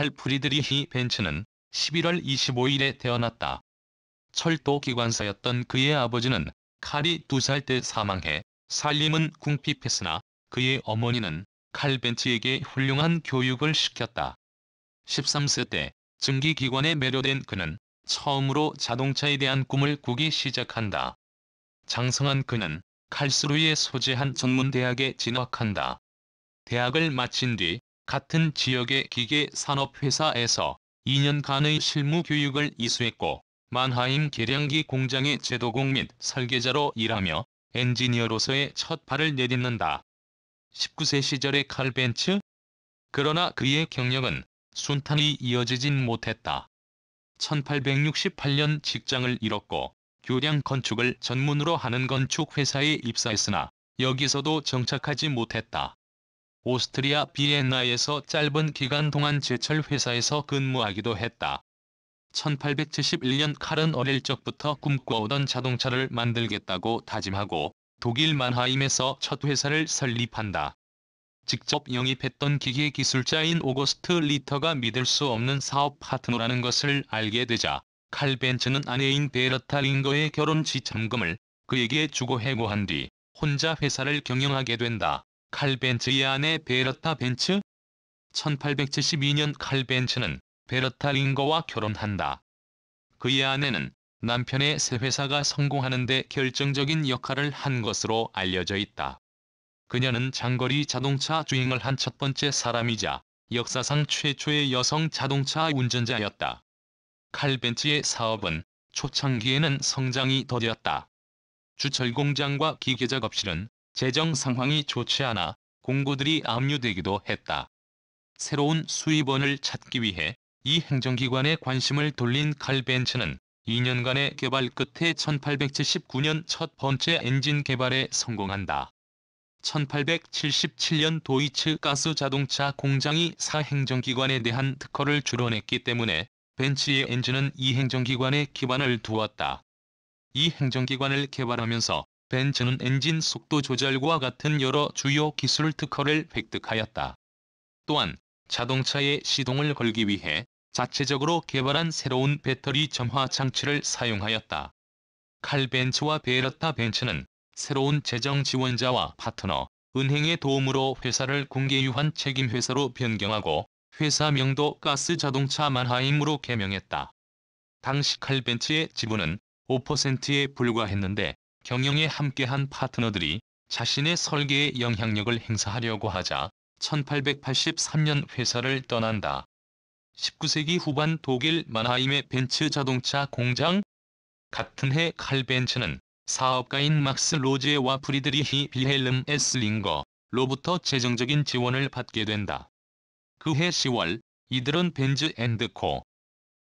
칼 프리드리히 벤츠는 11월 25일에 태어났다. 철도 기관사였던 그의 아버지는 칼이 두 살 때 사망해 살림은 궁핍했으나 그의 어머니는 칼 벤츠에게 훌륭한 교육을 시켰다. 13세 때 증기기관에 매료된 그는 처음으로 자동차에 대한 꿈을 꾸기 시작한다. 장성한 그는 칼스루에 이 소재한 전문대학에 진학한다. 대학을 마친 뒤 같은 지역의 기계 산업회사에서 2년간의 실무 교육을 이수했고 만하임 계량기 공장의 제도공 및 설계자로 일하며 엔지니어로서의 첫 발을 내딛는다. 19세 시절의 칼벤츠? 그러나 그의 경력은 순탄히 이어지진 못했다. 1868년 직장을 잃었고 교량 건축을 전문으로 하는 건축회사에 입사했으나 여기서도 정착하지 못했다. 오스트리아 비엔나에서 짧은 기간 동안 제철 회사에서 근무하기도 했다. 1871년 칼은 어릴 적부터 꿈꿔오던 자동차를 만들겠다고 다짐하고 독일 만하임에서 첫 회사를 설립한다. 직접 영입했던 기계 기술자인 오거스트 리터가 믿을 수 없는 사업 파트너라는 것을 알게 되자 칼벤츠는 아내인 베르타 링거의 결혼 지참금을 그에게 주고 해고한 뒤 혼자 회사를 경영하게 된다. 칼벤츠의 아내 베르타 벤츠 1872년 칼벤츠는 베르타 링거와 결혼한다. 그의 아내는 남편의 새 회사가 성공하는 데 결정적인 역할을 한 것으로 알려져 있다. 그녀는 장거리 자동차 주행을 한 첫 번째 사람이자 역사상 최초의 여성 자동차 운전자였다. 칼벤츠의 사업은 초창기에는 성장이 더뎠다. 주철 공장과 기계 작업실은 재정 상황이 좋지 않아 공고들이 압류되기도 했다. 새로운 수입원을 찾기 위해 이 행정기관에 관심을 돌린 칼벤츠는 2년간의 개발 끝에 1879년 첫 번째 엔진 개발에 성공한다. 1877년 도이츠 가스 자동차 공장이 사행정기관에 대한 특허를 줄여냈기 때문에 벤츠의 엔진은 이 행정기관에 기반을 두었다. 이 행정기관을 개발하면서 벤츠는 엔진 속도 조절과 같은 여러 주요 기술 특허를 획득하였다. 또한 자동차의 시동을 걸기 위해 자체적으로 개발한 새로운 배터리 점화 장치를 사용하였다. 칼벤츠와 베르타 벤츠는 새로운 재정 지원자와 파트너, 은행의 도움으로 회사를 공개유한 책임회사로 변경하고 회사 명도 가스 자동차 만하임으로 개명했다. 당시 칼벤츠의 지분은 5%에 불과했는데 경영에 함께한 파트너들이 자신의 설계에 영향력을 행사하려고 하자 1883년 회사를 떠난다. 19세기 후반 독일 만하임의 벤츠 자동차 공장 같은 해 칼벤츠는 사업가인 막스 로제와 프리드리히 빌헬름 에슬링거로부터 재정적인 지원을 받게 된다. 그해 10월 이들은 벤즈 앤드코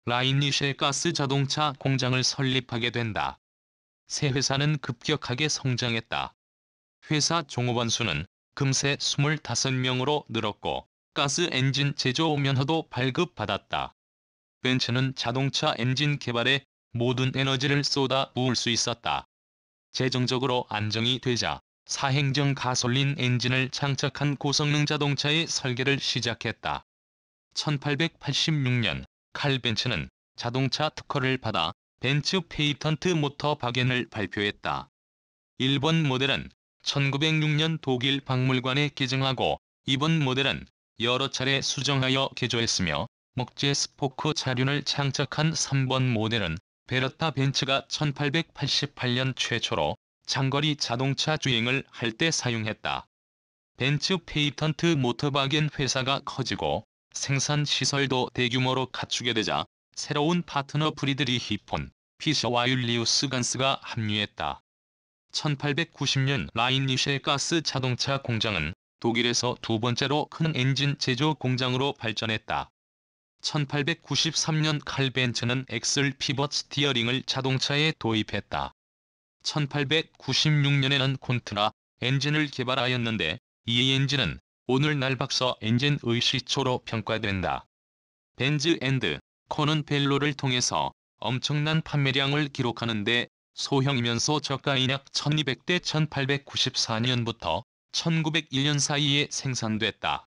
라인니쉘 가스 자동차 공장을 설립하게 된다. 새 회사는 급격하게 성장했다. 회사 종업원 수는 금세 25명으로 늘었고 가스 엔진 제조 면허도 발급받았다. 벤츠는 자동차 엔진 개발에 모든 에너지를 쏟아 부을 수 있었다. 재정적으로 안정이 되자 사행정 가솔린 엔진을 장착한 고성능 자동차의 설계를 시작했다. 1886년 칼 벤츠는 자동차 특허를 받아 벤츠 페이턴트 모터 박연을 발표했다. 일본 모델은 1906년 독일 박물관에 기증하고 이번 모델은 여러 차례 수정하여 개조했으며 목재 스포크 차륜을 장착한 3번 모델은 베르타 벤츠가 1888년 최초로 장거리 자동차 주행을 할 때 사용했다. 벤츠 페이턴트 모터바겐 회사가 커지고 생산 시설도 대규모로 갖추게 되자 새로운 파트너 브리드리히폰 피셔와 율리우스 간스가 합류했다. 1890년 라인리쉐 가스 자동차 공장은 독일에서 두 번째로 큰 엔진 제조 공장으로 발전했다. 1893년 칼벤츠는 엑셀 피벗 스티어링을 자동차에 도입했다. 1896년에는 콘트라 엔진을 개발하였는데 이 엔진은 오늘날 박서 엔진의 시초로 평가된다. 벤즈 앤드 코는 벨로를 통해서 엄청난 판매량을 기록하는데 소형이면서 저가인 약 1200대 1894년부터 1901년 사이에 생산됐다.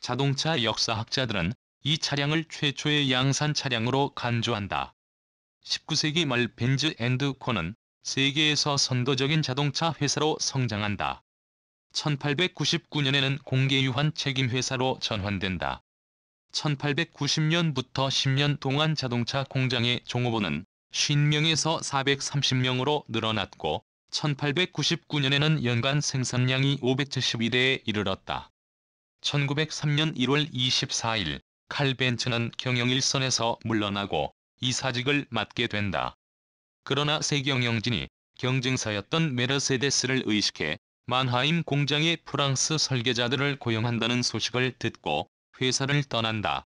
자동차 역사학자들은 이 차량을 최초의 양산 차량으로 간주한다. 19세기 말 벤즈 앤드 코는 세계에서 선도적인 자동차 회사로 성장한다. 1899년에는 공개유한 책임회사로 전환된다. 1890년부터 10년 동안 자동차 공장의 종업원은 50명에서 430명으로 늘어났고 1899년에는 연간 생산량이 5 7 2대에 이르렀다. 1903년 1월 24일 칼벤츠는 경영 일선에서 물러나고 이사직을 맡게 된다. 그러나 새 경영진이 경쟁사였던 메르세데스를 의식해 만하임 공장의 프랑스 설계자들을 고용한다는 소식을 듣고 회사를 떠난다.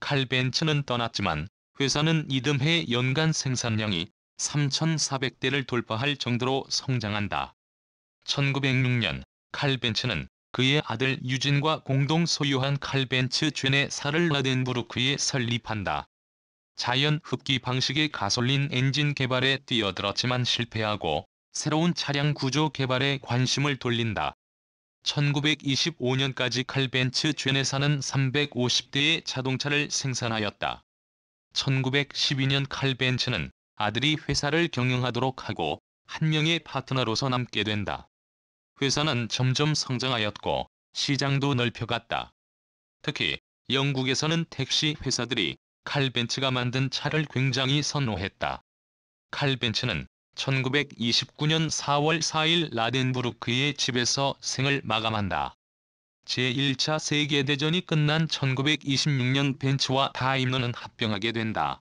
칼벤츠는 떠났지만 회사는 이듬해 연간 생산량이 3,400대를 돌파할 정도로 성장한다. 1906년 칼벤츠는 그의 아들 유진과 공동 소유한 칼벤츠 쮌의 사를 라덴부르크에 설립한다. 자연 흡기 방식의 가솔린 엔진 개발에 뛰어들었지만 실패하고 새로운 차량 구조 개발에 관심을 돌린다. 1925년까지 칼벤츠 죔네사는 350대의 자동차를 생산하였다. 1912년 칼벤츠는 아들이 회사를 경영하도록 하고 한 명의 파트너로서 남게 된다. 회사는 점점 성장하였고 시장도 넓혀갔다. 특히 영국에서는 택시 회사들이 칼벤츠가 만든 차를 굉장히 선호했다. 칼벤츠는 1929년 4월 4일 라덴부르크의 집에서 생을 마감한다. 제1차 세계대전이 끝난 1926년 벤츠와 다임너는 합병하게 된다.